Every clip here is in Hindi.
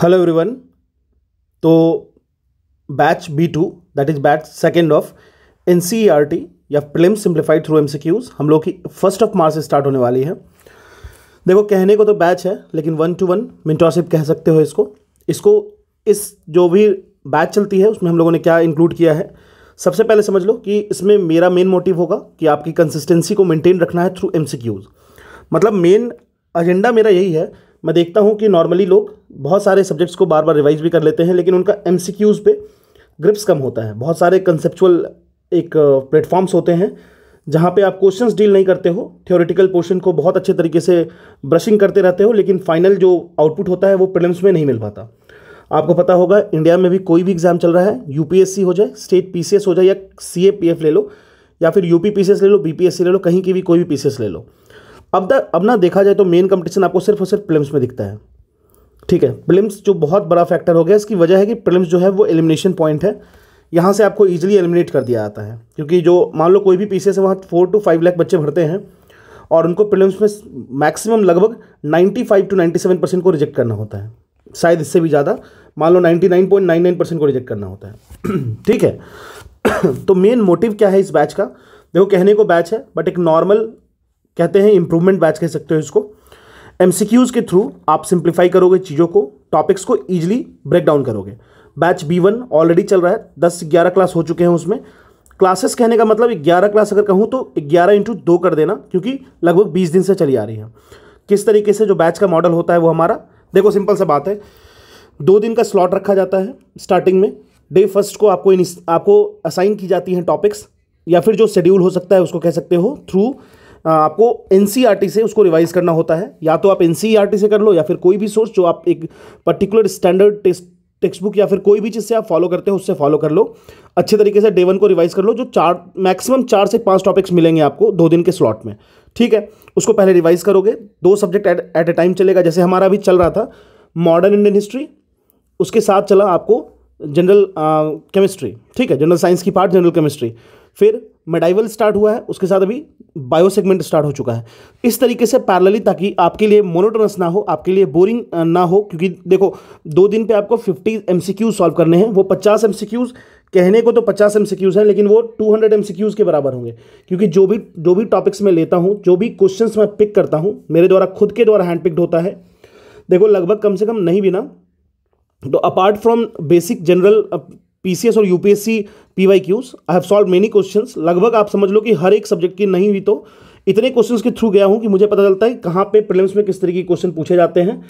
हेलो एवरीवन तो batch B two that is batch second of N C R T या prelim simplified through M C Qs हम लोग की फर्स्ट ऑफ मार्च से स्टार्ट होने वाली है देखो कहने को तो बैच है लेकिन वन टू वन मिनटॉरशिप कह सकते हो इसको इसको इस जो भी बैच चलती है उसमें हम लोगों ने क्या इंक्लूड किया है सबसे पहले समझ लो कि इसमें मेरा मेन मोटिव होगा कि आपकी कंसिस्टेंसी को मेंटेन रखना है थ्रू एम सी क्यूज़ मतलब मेन एजेंडा मेरा यही है मैं देखता हूँ कि नॉर्मली लोग बहुत सारे सब्जेक्ट्स को बार बार रिवाइज भी कर लेते हैं लेकिन उनका एम सी क्यूज़ पर ग्रिप्स कम होता है बहुत सारे कंसेप्चुअल एक प्लेटफॉर्म्स होते हैं जहाँ पे आप क्वेश्चंस डील नहीं करते हो थियोरिटिकल पोर्शन को बहुत अच्छे तरीके से ब्रशिंग करते रहते हो लेकिन फाइनल जो आउटपुट होता है वो प्रिलिम्स में नहीं मिल पाता आपको पता होगा इंडिया में भी कोई भी एग्ज़ाम चल रहा है यूपीएससी हो जाए स्टेट पीसीएस हो जाए या सीएपीएफ ले लो या फिर यूपी पी ले लो बी ले लो कहीं की भी कोई भी पीसीएस ले लो अब तक अब ना देखा जाए तो मेन कंपटीशन आपको सिर्फ और सिर्फ प्रिलिम्स में दिखता है ठीक है प्रिलिम्स जो बहुत बड़ा फैक्टर हो गया इसकी वजह है कि प्रिलिम्स जो है वो एलिमिनेशन पॉइंट है यहाँ से आपको ईजिली एलिमिनेट कर दिया जाता है क्योंकि जो मान लो कोई भी पी से वहाँ फोर टू फाइव लाख बच्चे भरते हैं और उनको प्रिलिम्स में मैक्सिमम लगभग ninety five to ninety seven percent को रिजेक्ट करना होता है शायद इससे भी ज़्यादा मान लो ninety nine nine point nine percent को रिजेक्ट करना होता है ठीक है तो मेन मोटिव क्या है इस बैच का देखो कहने को बैच है बट एक नॉर्मल कहते हैं इंप्रूवमेंट बैच कह सकते हो इसको एम के थ्रू आप सिंप्लीफाई करोगे चीज़ों को टॉपिक्स को ईजिली ब्रेक डाउन करोगे बैच बी वन ऑलरेडी चल रहा है दस ग्यारह क्लास हो चुके हैं उसमें क्लासेस कहने का मतलब ग्यारह क्लास अगर कहूँ तो ग्यारह इंटू दो कर देना क्योंकि लगभग बीस दिन से चली आ रही है किस तरीके से जो बैच का मॉडल होता है वो हमारा देखो सिंपल सा बात है दो दिन का स्लॉट रखा जाता है स्टार्टिंग में डे फर्स्ट को आपको इन आपको असाइन की जाती हैं टॉपिक्स या फिर जो शेड्यूल हो सकता है उसको कह सकते हो थ्रू आपको एन e से उसको रिवाइज करना होता है या तो आप एन e से कर लो या फिर कोई भी सोर्स जो आप एक particular standard test textbook या फिर कोई भी चीज़ से आप फॉलो करते हो उससे फॉलो कर लो अच्छे तरीके से डे वन को रिवाइज कर लो जो चार मैक्सिमम चार से पांच टॉपिक्स मिलेंगे आपको दो दिन के स्लॉट में ठीक है उसको पहले रिवाइज करोगे दो सब्जेक्ट एट ए टाइम चलेगा जैसे हमारा अभी चल रहा था मॉडर्न इंडियन हिस्ट्री उसके साथ चला आपको जनरल केमिस्ट्री ठीक है जनरल साइंस की पार्ट जनरल केमिस्ट्री फिर मेडाइवल स्टार्ट हुआ है उसके साथ अभी बायो सेगमेंट स्टार्ट हो चुका है इस तरीके से पैरलली ताकि आपके लिए मोनोटोनस ना हो आपके लिए बोरिंग ना हो क्योंकि देखो दो दिन पे आपको 50 एम सॉल्व करने हैं वो 50 एम कहने को तो 50 एम हैं लेकिन वो 200 एम के बराबर होंगे क्योंकि जो भी जो भी टॉपिक्स मैं लेता हूँ जो भी क्वेश्चन मैं पिक करता हूँ मेरे द्वारा खुद के द्वारा हैंड पिक्ड होता है देखो लगभग कम से कम नहीं बिना तो apart from basic general PCS और UPSC Y Qs I have solve many questions लगभग आप समझ लो कि हर एक सब्जेक्ट की नहीं हुई तो इतने क्वेश्चंस के थ्रू गया हूँ कि मुझे पता चलता है कहाँ पे प्रिलिम्स में किस तरीके के क्वेश्चन पूछे जाते हैं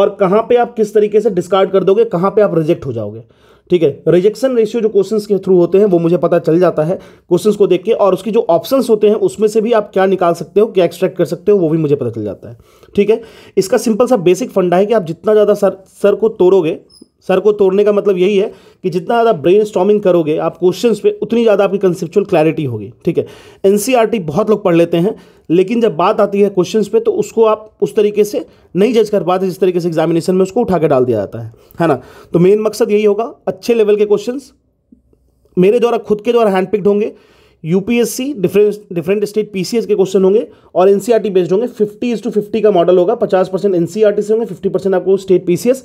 और कहाँ पे आप किस तरीके से डिस्कार्ड कर दोगे कहाँ पे आप रिजेक्ट हो जाओगे ठीक है रिजेक्शन रेशियो जो क्वेश्चन के थ्रू होते हैं वो मुझे पता चल जाता है क्वेश्चन को देख के और उसकी जो ऑप्शन होते हैं उसमें से भी आप क्या निकाल सकते हो क्या एक्सट्रैक्ट कर सकते हो वो भी मुझे पता चल जाता है ठीक है इसका सिंपल सा बेसिक फंडा है कि आप जितना ज़्यादा सर सर को तोड़ोगे सर को तोड़ने का मतलब यही है कि जितना ज़्यादा ब्रेन करोगे आप क्वेश्चंस पे उतनी ज़्यादा आपकी कंसेप्चुअल क्लैरिटी होगी ठीक है एन e बहुत लोग पढ़ लेते हैं लेकिन जब बात आती है क्वेश्चंस पे तो उसको आप उस तरीके से नहीं जज कर पाते जिस तरीके से एग्जामिनेशन में उसको उठा के डाल दिया जाता है है ना तो मेन मकसद यही होगा अच्छे लेवल के क्वेश्चन मेरे द्वारा खुद के द्वारा हैंडपिक्ड होंगे UPSC different different state PCS के क्वेश्चन होंगे और टी बेस्ड e होंगे फिफ्टी इज टू फिफ्टी का मॉडल होगा पचास परसेंट एनसीआरटी e से होंगे फिफ्टी परसेंट आपको स्टेट पीसीएस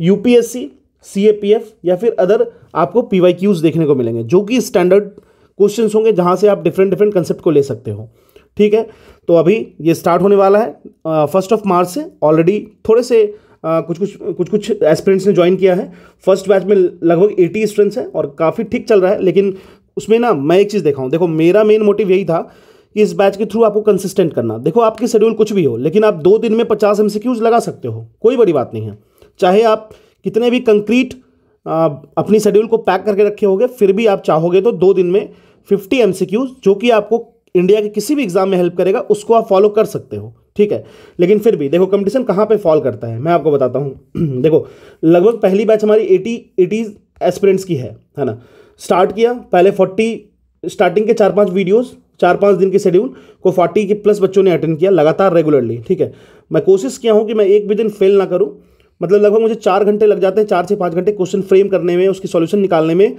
यूपीएससी सीएपीएफ या फिर अदर आपको पीवाईक्यूज देखने को मिलेंगे जो कि स्टैंडर्ड क्वेश्चंस होंगे जहां से आप डिफरेंट डिफरेंट कंसेप्ट को ले सकते हो ठीक है तो अभी ये स्टार्ट होने वाला है फर्स्ट ऑफ मार्च से ऑलरेडी थोड़े से आ, कुछ कुछ कुछ कुछ एस्पिरेंट्स ने ज्वाइन किया है फर्स्ट बैच में लगभग एटी स्टूडेंट्स हैं और काफ़ी ठीक चल रहा है लेकिन उसमें ना मैं एक चीज़ देखा हूँ देखो मेरा मेन मोटिव यही था कि इस बैच के थ्रू आपको कंसिस्टेंट करना देखो आपकी शेड्यूल कुछ भी हो लेकिन आप दो दिन में पचास एम लगा सकते हो कोई बड़ी बात नहीं है चाहे आप कितने भी कंक्रीट अपनी शेड्यूल को पैक करके रखे होगे फिर भी आप चाहोगे तो दो दिन में फिफ्टी एम जो कि आपको इंडिया के किसी भी एग्जाम में हेल्प करेगा उसको आप फॉलो कर सकते हो ठीक है लेकिन फिर भी देखो कंपटीशन कहाँ पे फॉल करता है मैं आपको बताता हूँ देखो लगभग पहली बैच हमारी एटी एटीज़ एस्पिरेंट्स की है है ना स्टार्ट किया पहले फोर्टी स्टार्टिंग के चार पांच वीडियोस चार पांच दिन के शेड्यूल को फोर्टी के प्लस बच्चों ने अटेंड किया लगातार रेगुलरली ठीक है मैं कोशिश किया हूँ कि मैं एक भी दिन फेल ना करूँ मतलब लगभग मुझे चार घंटे लग जाते हैं चार से पाँच घंटे क्वेश्चन फ्रेम करने में उसकी सॉल्यूशन निकालने में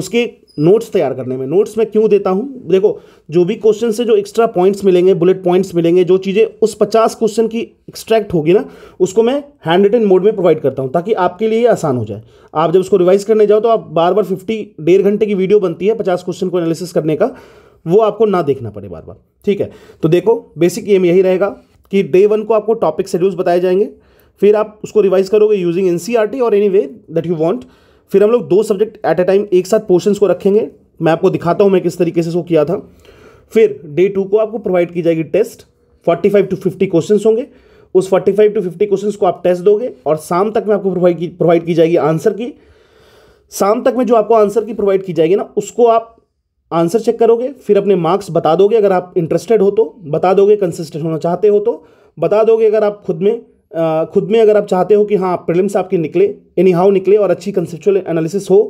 उसके नोट्स तैयार करने में नोट्स मैं क्यों देता हूँ देखो जो भी क्वेश्चन से जो एक्स्ट्रा पॉइंट्स मिलेंगे बुलेट पॉइंट्स मिलेंगे जो चीज़ें उस पचास क्वेश्चन की एक्सट्रैक्ट होगी ना उसको मैं हैंड रिटन मोड में प्रोवाइड करता हूँ ताकि आपके लिए आसान हो जाए आप जब उसको रिवाइज करने जाओ तो आप बार बार फिफ्टी डेढ़ घंटे की वीडियो बनती है पचास क्वेश्चन को एनालिसिस करने का वो आपको ना देखना पड़े बार बार ठीक है तो देखो बेसिक एम यही रहेगा कि डे वन को आपको टॉपिक शेड्यूल्स बताए जाएंगे फिर आप उसको रिवाइज करोगे यूजिंग एन e और any way that you want फिर हम लोग दो सब्जेक्ट एट ए टाइम एक साथ पोर्शन को रखेंगे मैं आपको दिखाता हूँ मैं किस तरीके से इसको किया था फिर डे टू को आपको प्रोवाइड की जाएगी टेस्ट 45 टू 50 क्वेश्चन होंगे उस 45 टू 50 क्वेश्चन को आप टेस्ट दोगे और शाम तक में आपको प्रोवाइड की प्रोवाइड की जाएगी आंसर की शाम तक में जो आपको आंसर की प्रोवाइड की जाएगी ना उसको आप आंसर चेक करोगे फिर अपने मार्क्स बता दोगे अगर आप इंटरेस्टेड हो तो बता दोगे कंसिस्टेंट होना चाहते हो तो बता दोगे अगर आप खुद में खुद में अगर आप चाहते हो कि हाँ प्रिलिम्स आपके निकले एनी हाउ निकले और अच्छी कंसेप्चुअल एनालिसिस हो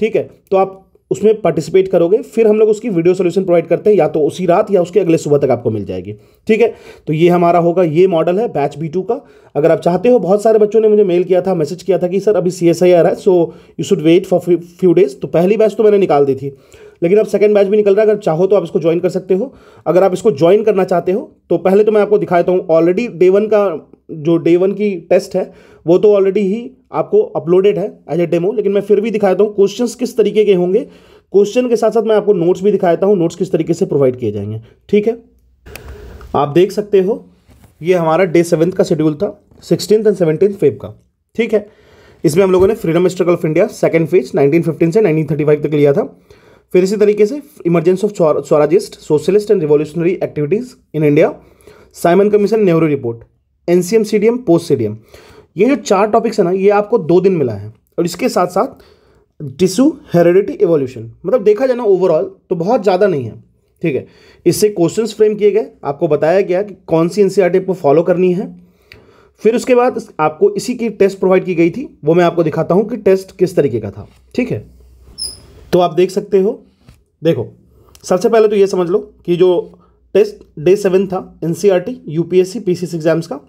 ठीक है तो आप उसमें पार्टिसिपेट करोगे फिर हम लोग उसकी वीडियो सोल्यूशन प्रोवाइड करते हैं या तो उसी रात या उसके अगले सुबह तक आपको मिल जाएगी ठीक है तो ये हमारा होगा ये मॉडल है बैच बी टू का अगर आप चाहते हो बहुत सारे बच्चों ने मुझे मेल किया था मैसेज किया था कि सर अभी सी एस आई आर है so you should wait for few days तो पहली बैच तो मैंने निकाल दी थी लेकिन अब सेकंड बैच भी निकल रहा है अगर चाहो तो आप इसको ज्वाइन कर सकते हो अगर आप इसको ज्वाइन करना चाहते हो तो पहले तो मैं आपको दिखा देता हूँ ऑलरेडी डे वन का जो डे वन की टेस्ट है वो तो ऑलरेडी ही आपको अपलोडेड है एज ए डेमो लेकिन मैं फिर भी दिखाता हूँ क्वेश्चन किस तरीके के होंगे क्वेश्चन के साथ साथ मैं आपको नोट्स भी दिखाता हूँ नोट्स किस तरीके से प्रोवाइड किए जाएंगे ठीक है आप देख सकते हो ये हमारा डे सेवन्थ का शेड्यूल था सिक्सटीन एंड सेवनटीन फेब का ठीक है इसमें हम लोगों ने freedom struggle of India second phase 1915 से 1935 तक लिया था फिर इसी तरीके से emergence of swarajist socialist and revolutionary activities in India Simon Commission Nehru report NCM CDM post CDM ये जो चार टॉपिक्स है ना ये आपको दो दिन मिला है और इसके साथ साथ टिशू हेरिडिटी एवोल्यूशन मतलब देखा जाए ना ओवरऑल तो बहुत ज़्यादा नहीं है ठीक है इससे क्वेश्चन फ्रेम किए गए आपको बताया गया कि कौन सी एन आपको फॉलो करनी है फिर उसके बाद आपको इसी की टेस्ट प्रोवाइड की गई थी वो मैं आपको दिखाता हूँ कि टेस्ट किस तरीके का था ठीक है तो आप देख सकते हो देखो सबसे पहले तो ये समझ लो कि जो टेस्ट डे सेवन था N C R T U P S C P C exams का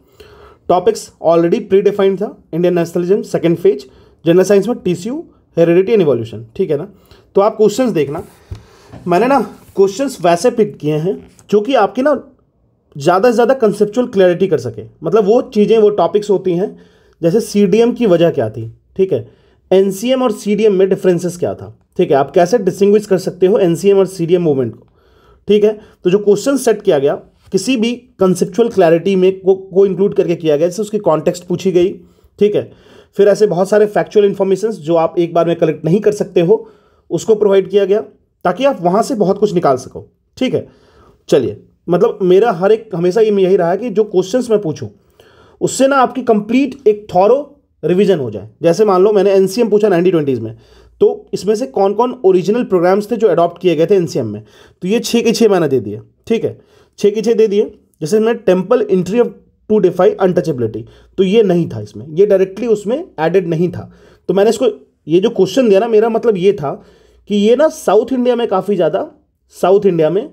टॉपिक्स ऑलरेडी प्री डिफाइंड था Indian nationalism second phase general science में T C U heredity and evolution ठीक है ना तो आप क्वेश्चंस देखना मैंने ना क्वेश्चंस वैसे पिक किए हैं जो कि आपकी ना ज़्यादा से ज़्यादा कंसेप्चुअल क्लैरिटी कर सके मतलब वो चीज़ें वो टॉपिक्स होती हैं जैसे सी की वजह क्या थी ठीक है एन और सी में डिफ्रेंसेस क्या था ठीक है आप कैसे डिस्टिंग्विश कर सकते हो एन और सी मूवमेंट को ठीक है तो जो क्वेश्चन सेट किया गया किसी भी कंसेप्चुअल क्लैरिटी में को को इंक्लूड करके किया गया जैसे उसकी कॉन्टेक्स्ट पूछी गई ठीक है फिर ऐसे बहुत सारे फैक्चुअल इन्फॉर्मेशन जो आप एक बार में कलेक्ट नहीं कर सकते हो उसको प्रोवाइड किया गया ताकि आप वहाँ से बहुत कुछ निकाल सको ठीक है चलिए मतलब मेरा हर एक हमेशा ये यही रहा कि जो क्वेश्चंस मैं पूछूं उससे ना आपकी कंप्लीट एक थॉरो रिवीजन हो जाए जैसे मान लो मैंने एन पूछा नाइनटीन ट्वेंटीज़ में तो इसमें से कौन कौन ओरिजिनल प्रोग्राम्स थे जो अडॉप्ट किए गए थे एन में तो ये छः के छः मैंने दे दिए ठीक है छः के छः दे दिए जैसे मैंने temple entry of to defy untouchability तो ये नहीं था इसमें ये डायरेक्टली उसमें एडेड नहीं था तो मैंने इसको ये जो क्वेश्चन दिया ना मेरा मतलब ये था कि ये ना साउथ इंडिया में काफ़ी ज़्यादा साउथ इंडिया में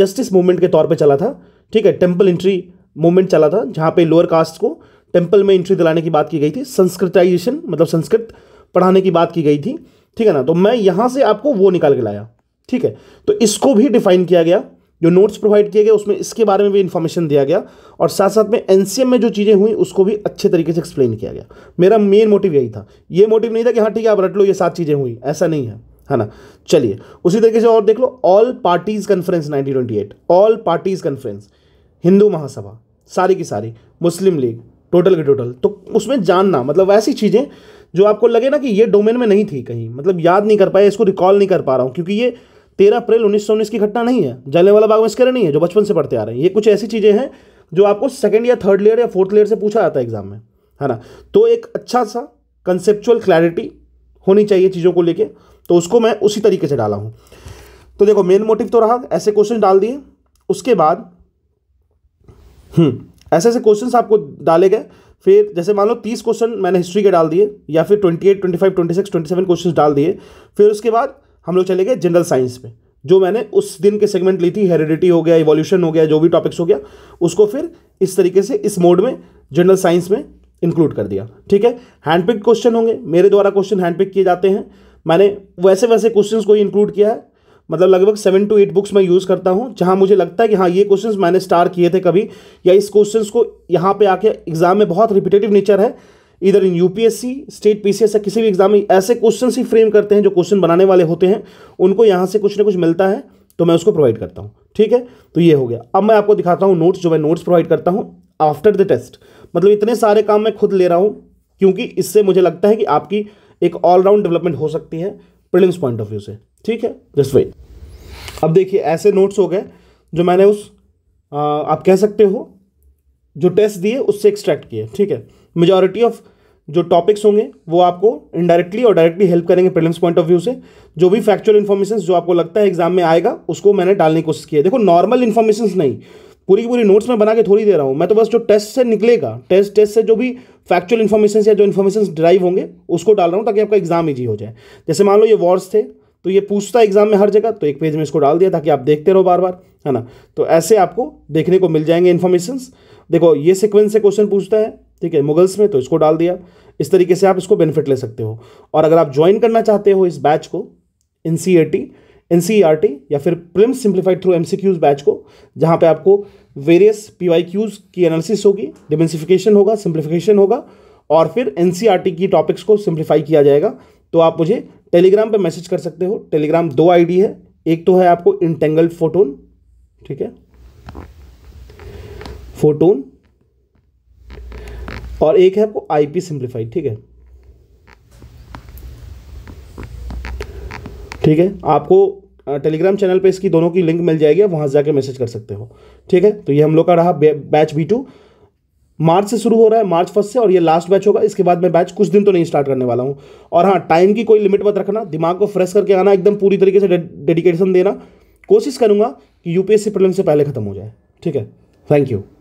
जस्टिस मूवमेंट के तौर पर चला था ठीक है टेम्पल इंट्री मूवमेंट चला था जहाँ पर लोअर कास्ट को टेम्पल में इंट्री दिलाने की बात की गई थी संस्कृताइजेशन मतलब संस्कृत पढ़ाने की बात की गई थी ठीक है ना तो मैं यहाँ से आपको वो निकाल के लाया ठीक है तो इसको भी डिफाइन किया गया जो नोट्स प्रोवाइड किए गए उसमें इसके बारे में भी इन्फॉर्मेशन दिया गया और साथ साथ में एन में जो चीज़ें हुई उसको भी अच्छे तरीके से एक्सप्लेन किया गया मेरा मेन मोटिव यही था ये मोटिव नहीं था कि हाँ ठीक है आप रट लो ये सात चीज़ें हुई ऐसा नहीं है है ना चलिए उसी तरीके से और देख लो all parties conference 1928 all parties conference Hindu Mahasabha सारी की सारी मुस्लिम लीग टोटल के टोटल तो उसमें जानना मतलब ऐसी चीज़ें जो आपको लगे ना कि ये डोमेन में नहीं थी कहीं मतलब याद नहीं कर पाया इसको रिकॉल नहीं कर पा रहा हूँ क्योंकि ये तेरह अप्रैल उन्नीस की घटना नहीं है वाला बाग मस्करे नहीं है जो बचपन से पढ़ते आ रहे हैं ये कुछ ऐसी चीज़ें हैं जो आपको सेकेंड या थर्ड लेयर या फोर्थ लेयर से पूछा जाता है एग्जाम में है ना तो एक अच्छा सा कंसेप्चुअल क्लैरिटी होनी चाहिए चीज़ों को लेके तो उसको मैं उसी तरीके से डाला हूँ तो देखो मेन मोटिव तो रहा ऐसे क्वेश्चन डाल दिए उसके बाद हम्म, ऐसे ऐसे क्वेश्चन आपको डाले गए फिर जैसे मान लो तीस क्वेश्चन मैंने हिस्ट्री के डाल दिए या फिर twenty eight twenty five twenty six twenty seven question डाल दिए फिर उसके बाद हम लोग चले गए जनरल साइंस पे जो मैंने उस दिन के सेगमेंट ली थी हेरिडिटी हो गया इवोल्यूशन हो गया जो भी टॉपिक्स हो गया उसको फिर इस तरीके से इस मोड में जनरल साइंस में इंक्लूड कर दिया ठीक है हैंडपिक क्वेश्चन होंगे मेरे द्वारा क्वेश्चन हैंडपिक किए जाते हैं मैंने वैसे वैसे क्वेश्चंस को इंक्लूड किया है मतलब लगभग सेवन टू एट बुक्स मैं यूज़ करता हूँ जहाँ मुझे लगता है कि हाँ ये क्वेश्चंस मैंने स्टार किए थे कभी या इस क्वेश्चंस को यहाँ पे आके एग्जाम में बहुत रिपीटेटिव नेचर है इधर इन यूपीएससी स्टेट पीसीएस या किसी भी एग्जाम में ऐसे क्वेश्चन ही फ्रेम करते हैं जो क्वेश्चन बनाने वाले होते हैं उनको यहाँ से कुछ ना कुछ मिलता है तो मैं उसको प्रोवाइड करता हूँ ठीक है तो ये हो गया अब मैं आपको दिखाता हूँ नोट्स जो मैं नोट्स प्रोवाइड करता हूँ आफ्टर द टेस्ट मतलब इतने सारे काम मैं खुद ले रहा हूँ क्योंकि इससे मुझे लगता है कि आपकी एक ऑलराउंड डेवलपमेंट हो सकती है प्रिलिम्स पॉइंट ऑफ व्यू से ठीक है दिस वे अब देखिए ऐसे नोट्स हो गए जो मैंने उस आ, आप कह सकते हो जो टेस्ट दिए उससे एक्सट्रैक्ट किए ठीक है मेजॉरिटी ऑफ जो टॉपिक्स होंगे वो आपको इनडायरेक्टली और डायरेक्टली हेल्प करेंगे प्रिलिम्स पॉइंट ऑफ व्यू से जो भी फैक्चुअल इन्फॉर्मेशन जो आपको लगता है एग्जाम में आएगा उसको मैंने डालने की कोशिश की है देखो नॉर्मल इन्फॉर्मेशन नहीं पूरी की पूरी नोट्स में बना के थोड़ी दे रहा हूँ मैं तो बस जो टेस्ट से निकलेगा टेस्ट टेस्ट से जो भी फैक्चुअल इन्फॉर्मेशन या जो इन्फॉर्मेशन ड्राइव होंगे उसको डाल रहा हूँ ताकि आपका एग्जाम ईजी हो जाए जैसे मान लो ये वॉर्स थे तो ये पूछता है एग्जाम में हर जगह तो एक पेज में इसको डाल दिया ताकि आप देखते रहो बार बार है ना तो ऐसे आपको देखने को मिल जाएंगे इन्फॉर्मेशन देखो ये सिक्वेंस से क्वेश्चन पूछता है ठीक है मुगल्स में तो इसको डाल दिया इस तरीके से आप इसको बेनिफिट ले सकते हो और अगर आप ज्वाइन करना चाहते हो इस बैच को N NCERT T N C R T या फिर प्रिम simplified through MCQs Qs batch को जहाँ पे आपको वेरियस पी वाई क्यूज़ की एनालिसिस होगी डिमेंसिफिकेशन होगा सिंप्लीफिकेशन होगा और फिर एनसीईआरटी टी e की टॉपिक्स को सिंप्लीफाई किया जाएगा तो आप मुझे टेलीग्राम पे मैसेज कर सकते हो टेलीग्राम दो आईडी है एक तो है आपको इंटेंगल्ड फोटोन ठीक है फोटोन और एक है आपको आईपी सिंप्लीफाइड ठीक है ठीक है आपको टेलीग्राम चैनल पे इसकी दोनों की लिंक मिल जाएगी वहां जाके मैसेज कर सकते हो ठीक है तो ये हम लोग का रहा बैच बी टू मार्च से शुरू हो रहा है मार्च फर्स्ट से और ये लास्ट बैच होगा इसके बाद मैं बैच कुछ दिन तो नहीं स्टार्ट करने वाला हूँ और हाँ टाइम की कोई लिमिट मत रखना दिमाग को फ्रेश करके आना एकदम पूरी तरीके से डेडिकेशन देना कोशिश करूँगा कि यूपीएससी प्रॉब्लम से पहले खत्म हो जाए ठीक है थैंक यू